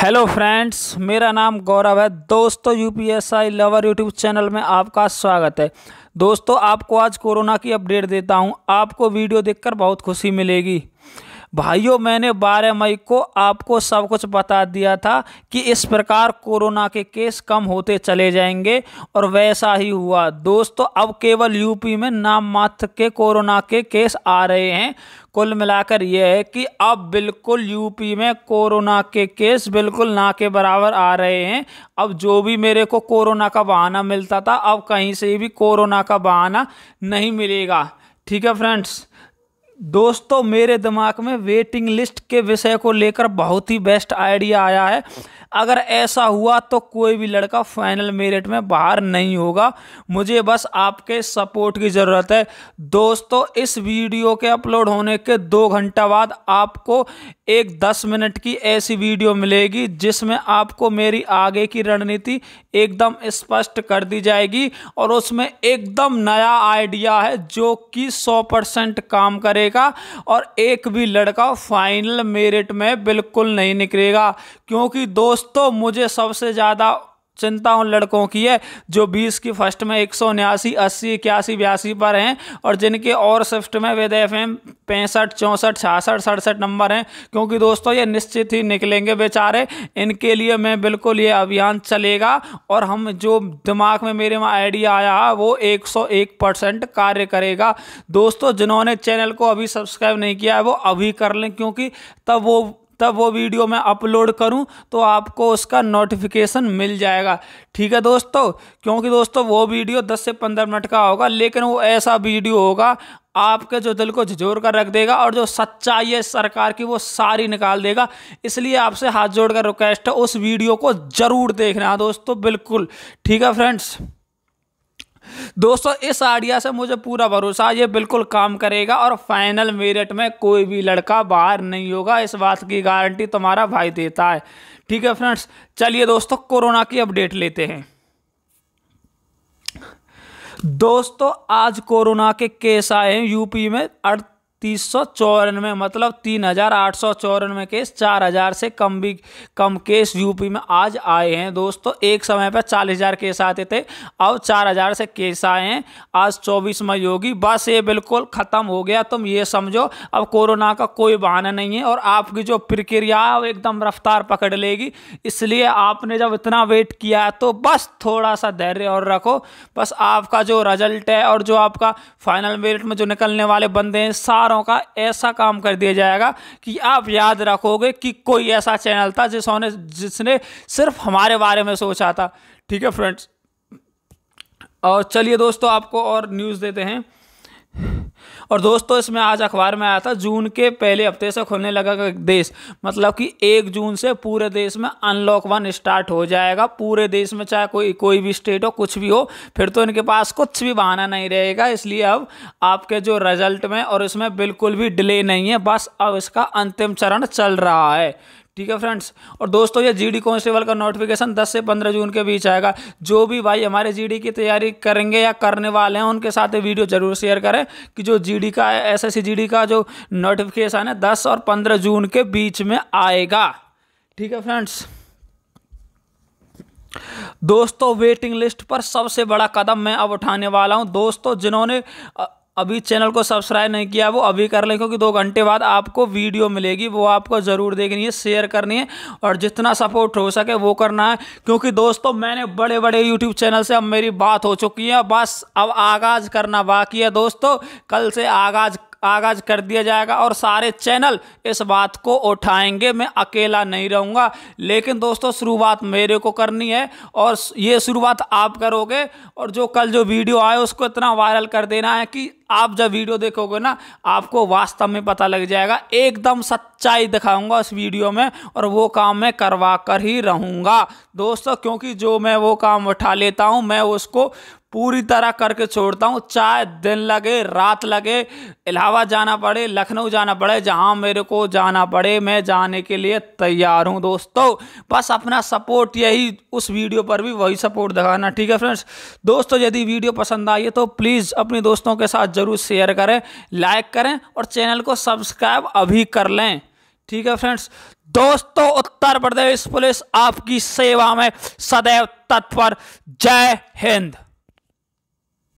hello friends मेरा नाम गौरव है दोस्तों U I lover YouTube channel में आपका स्वागत है दोस्तों आपको आज कोरोना की अपडेट देता हूं आपको वीडियो देखकर बहुत खुशी मिलेगी भाइयों मैंने 12 मई को आपको सब कुछ बता दिया था कि इस प्रकार कोरोना के केस कम होते चले जाएंगे और वैसा ही हुआ दोस्तों अब केवल यूपी में नाम मात्र के कोरोना के केस आ रहे हैं कुल मिलाकर यह है कि अब बिल्कुल यूपी में कोरोना के केस बिल्कुल ना के बराबर आ रहे हैं अब जो भी मेरे को कोरोना का बहाना मिलता था अब कहीं से भी कोरोना का बहाना नहीं मिलेगा ठीक है फ्रेंड्स दोस्तों मेरे दिमाग में वेटिंग लिस्ट के विषय को लेकर बहुत ही बेस्ट आइडिया आया है अगर ऐसा हुआ तो कोई भी लड़का फाइनल मेरिट में बाहर नहीं होगा मुझे बस आपके सपोर्ट की ज़रूरत है दोस्तों इस वीडियो के अपलोड होने के दो घंटा बाद आपको एक दस मिनट की ऐसी वीडियो मिलेगी जिसमें आपको मेरी आगे की रणनीति एकदम स्पष्ट कर दी जाएगी और उसमें एकदम नया आइडिया है जो कि सौ परसेंट काम करेगा और एक भी लड़का फाइनल मेरिट में बिल्कुल नहीं निकलेगा क्योंकि दोस्तों मुझे सबसे ज़्यादा चिंता उन लड़कों की है जो बीस की फर्स्ट में एक सौ उन्यासी अस्सी इक्यासी बयासी पर हैं और जिनके और शिफ्ट में वेद एफ एम पैंसठ चौंसठ छियासठ सड़सठ नंबर हैं क्योंकि दोस्तों ये निश्चित ही निकलेंगे बेचारे इनके लिए मैं बिल्कुल ये अभियान चलेगा और हम जो दिमाग में मेरे में आइडिया आया वो एक सौ एक परसेंट कार्य करेगा दोस्तों जिन्होंने चैनल को अभी सब्सक्राइब नहीं किया है वो अभी कर लें क्योंकि तब वो तब वो वीडियो मैं अपलोड करूं तो आपको उसका नोटिफिकेशन मिल जाएगा ठीक है दोस्तों क्योंकि दोस्तों वो वीडियो 10 से 15 मिनट का होगा लेकिन वो ऐसा वीडियो होगा आपके जो दिल को झिझोर कर रख देगा और जो सच्चाई है सरकार की वो सारी निकाल देगा इसलिए आपसे हाथ जोड़कर रिक्वेस्ट है उस वीडियो को ज़रूर देखना दोस्तों बिल्कुल ठीक है फ्रेंड्स दोस्तों इस आइडिया से मुझे पूरा भरोसा ये बिल्कुल काम करेगा और फाइनल मेरिट में कोई भी लड़का बाहर नहीं होगा इस बात की गारंटी तुम्हारा भाई देता है ठीक है फ्रेंड्स चलिए दोस्तों कोरोना की अपडेट लेते हैं दोस्तों आज कोरोना के केस आए हैं यूपी में अड़ तीस सौ चौरानवे मतलब तीन हज़ार आठ सौ चौरानवे केस चार हज़ार से कम भी कम केस यूपी में आज आए हैं दोस्तों एक समय पर चालीस हज़ार केस आते थे अब चार हज़ार से केस आए हैं आज चौबीस मई होगी बस ये बिल्कुल ख़त्म हो गया तुम ये समझो अब कोरोना का कोई बहाना नहीं है और आपकी जो प्रक्रिया है वो एकदम रफ्तार पकड़ लेगी इसलिए आपने जब इतना वेट किया तो बस थोड़ा सा धैर्य और रखो बस आपका जो रिजल्ट है और जो आपका फाइनल मेरिट में जो निकलने वाले बंदे हैं सारे सितारों का ऐसा काम कर दिया जाएगा कि आप याद रखोगे कि कोई ऐसा चैनल था जिसने जिसने सिर्फ हमारे बारे में सोचा था ठीक है फ्रेंड्स और चलिए दोस्तों आपको और न्यूज़ देते हैं और दोस्तों इसमें आज अखबार में आया था जून के पहले हफ्ते से खुलने लगा देश मतलब कि एक जून से पूरे देश में अनलॉक वन स्टार्ट हो जाएगा पूरे देश में चाहे कोई कोई भी स्टेट हो कुछ भी हो फिर तो इनके पास कुछ भी बहाना नहीं रहेगा इसलिए अब आपके जो रिजल्ट में और इसमें बिल्कुल भी डिले नहीं है बस अब इसका अंतिम चरण चल रहा है ठीक है फ्रेंड्स और दोस्तों ये जीडी कांस्टेबल का नोटिफिकेशन 10 से 15 जून के बीच आएगा जो भी भाई हमारे जीडी की तैयारी करेंगे या करने वाले हैं उनके साथ ये वीडियो जरूर शेयर करें कि जो जीडी का एसएससी जीडी का जो नोटिफिकेशन है 10 और 15 जून के बीच में आएगा ठीक है फ्रेंड्स दोस्तों वेटिंग लिस्ट पर सबसे बड़ा कदम मैं अब उठाने वाला हूं दोस्तों जिन्होंने अभी चैनल को सब्सक्राइब नहीं किया वो अभी कर लें क्योंकि दो घंटे बाद आपको वीडियो मिलेगी वो आपको ज़रूर देखनी है शेयर करनी है और जितना सपोर्ट हो सके वो करना है क्योंकि दोस्तों मैंने बड़े बड़े यूट्यूब चैनल से अब मेरी बात हो चुकी है बस अब आगाज़ करना बाकी है दोस्तों कल से आगाज़ आगाज कर दिया जाएगा और सारे चैनल इस बात को उठाएंगे मैं अकेला नहीं रहूँगा लेकिन दोस्तों शुरुआत मेरे को करनी है और ये शुरुआत आप करोगे और जो कल जो वीडियो आए उसको इतना वायरल कर देना है कि आप जब वीडियो देखोगे ना आपको वास्तव में पता लग जाएगा एकदम सच्चाई दिखाऊंगा उस वीडियो में और वो काम मैं करवा कर ही रहूँगा दोस्तों क्योंकि जो मैं वो काम उठा लेता हूँ मैं उसको पूरी तरह करके छोड़ता हूँ चाहे दिन लगे रात लगे इलाहाबाद जाना पड़े लखनऊ जाना पड़े जहाँ मेरे को जाना पड़े मैं जाने के लिए तैयार हूँ दोस्तों बस अपना सपोर्ट यही उस वीडियो पर भी वही सपोर्ट दिखाना ठीक है फ्रेंड्स दोस्तों यदि वीडियो पसंद आई है तो प्लीज़ अपने दोस्तों के साथ ज़रूर शेयर करें लाइक करें और चैनल को सब्सक्राइब अभी कर लें ठीक है फ्रेंड्स दोस्तों उत्तर प्रदेश पुलिस आपकी सेवा में सदैव तत्पर जय हिंद